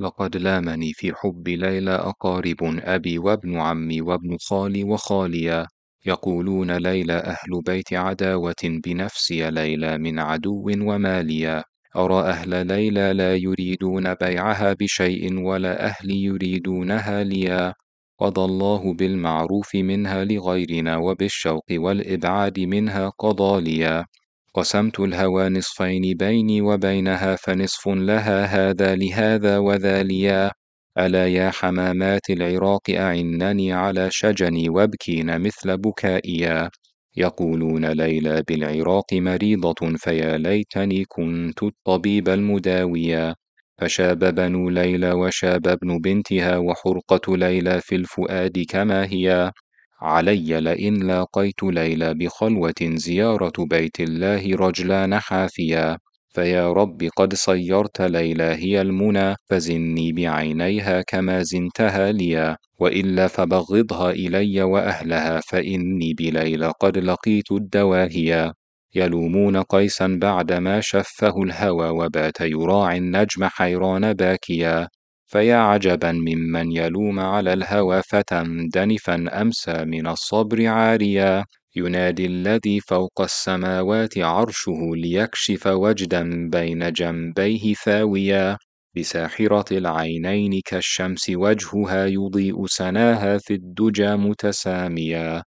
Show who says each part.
Speaker 1: لقد لامني في حب ليلى أقارب أبي وابن عمي وابن خالي وخاليا يقولون ليلى أهل بيت عداوة بنفسي ليلى من عدو وماليا أرى أهل ليلى لا يريدون بيعها بشيء ولا أهلي يريدونها ليا قضى الله بالمعروف منها لغيرنا وبالشوق والإبعاد منها قضى ليا قسمت الهوى نصفين بيني وبينها فنصف لها هذا لهذا وذا ليا ألا يا حمامات العراق أعنني على شجني وابكين مثل بكائيا يقولون ليلى بالعراق مريضة فيا ليتني كنت الطبيب المداويا فشاب بنو ليلى وشاب ابن بنتها وحرقة ليلى في الفؤاد كما هي علي لئن لاقيت ليلى بخلوة زيارة بيت الله رجلان حافيا فيا رب قد صيرت ليلى هي المنى فزني بعينيها كما زنتها ليا وإلا فبغضها إلي وأهلها فإني بليلى قد لقيت الدواهيا يلومون قيسا بعدما شفه الهوى وبات يراعي النجم حيران باكيا فيا عجبا ممن يلوم على الهوى فتى دنفا أمسى من الصبر عاريا ينادي الذي فوق السماوات عرشه ليكشف وجدا بين جنبيه ثاويا بساحرة العينين كالشمس وجهها يضيء سناها في الدجى متساميا